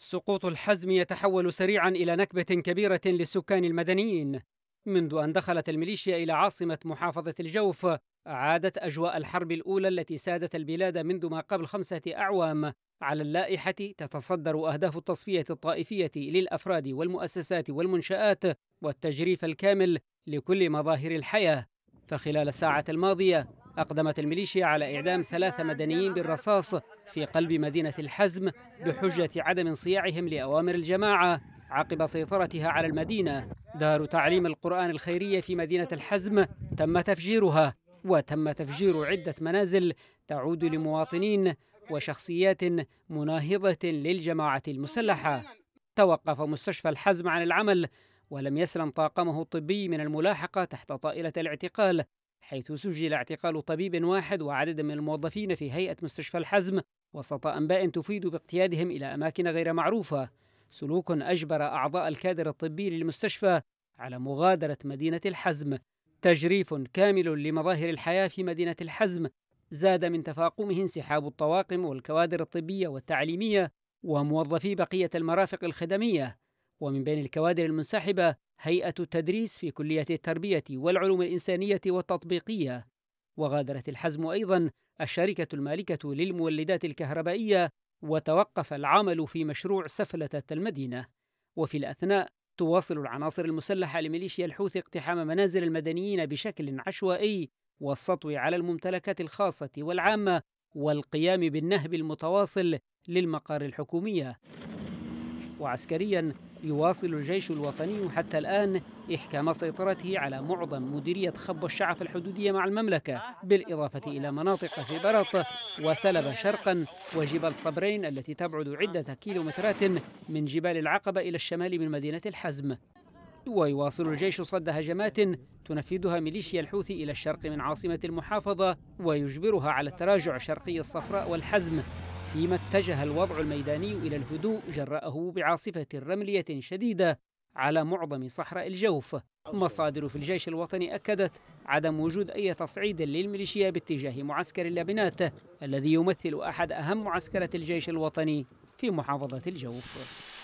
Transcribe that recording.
سقوط الحزم يتحول سريعا إلى نكبة كبيرة للسكان المدنيين منذ أن دخلت الميليشيا إلى عاصمة محافظة الجوف عادت أجواء الحرب الأولى التي سادت البلاد منذ ما قبل خمسة أعوام على اللائحة تتصدر أهداف التصفية الطائفية للأفراد والمؤسسات والمنشآت والتجريف الكامل لكل مظاهر الحياة فخلال الساعة الماضية أقدمت الميليشيا على إعدام ثلاثة مدنيين بالرصاص في قلب مدينة الحزم بحجة عدم انصياعهم لأوامر الجماعة عقب سيطرتها على المدينة دار تعليم القرآن الخيرية في مدينة الحزم تم تفجيرها وتم تفجير عدة منازل تعود لمواطنين وشخصيات مناهضة للجماعة المسلحة توقف مستشفى الحزم عن العمل ولم يسلم طاقمه الطبي من الملاحقة تحت طائلة الاعتقال حيث سجل اعتقال طبيب واحد وعدد من الموظفين في هيئة مستشفى الحزم وسط أنباء تفيد باقتيادهم إلى أماكن غير معروفة سلوك أجبر أعضاء الكادر الطبي للمستشفى على مغادرة مدينة الحزم تجريف كامل لمظاهر الحياة في مدينة الحزم زاد من تفاقمه انسحاب الطواقم والكوادر الطبية والتعليمية وموظفي بقية المرافق الخدمية ومن بين الكوادر المنسحبة هيئة التدريس في كلية التربية والعلوم الإنسانية والتطبيقية وغادرت الحزم أيضا الشركة المالكة للمولدات الكهربائية وتوقف العمل في مشروع سفلة المدينة وفي الأثناء تواصل العناصر المسلحة لميليشيا الحوثي اقتحام منازل المدنيين بشكل عشوائي والسطو على الممتلكات الخاصة والعامة والقيام بالنهب المتواصل للمقار الحكومية وعسكريا يواصل الجيش الوطني حتى الآن إحكام سيطرته على معظم مديرية خب الشعف الحدودية مع المملكة بالإضافة إلى مناطق في برط وسلب شرقا وجبال صبرين التي تبعد عدة كيلومترات من جبال العقبة إلى الشمال من مدينة الحزم ويواصل الجيش صد هجمات تنفذها ميليشيا الحوثي إلى الشرق من عاصمة المحافظة ويجبرها على التراجع شرقي الصفراء والحزم فيما اتجه الوضع الميداني إلى الهدوء جراءه بعاصفة رملية شديدة على معظم صحراء الجوف مصادر في الجيش الوطني أكدت عدم وجود أي تصعيد للميليشيا باتجاه معسكر اللبنات الذي يمثل أحد أهم معسكرات الجيش الوطني في محافظة الجوف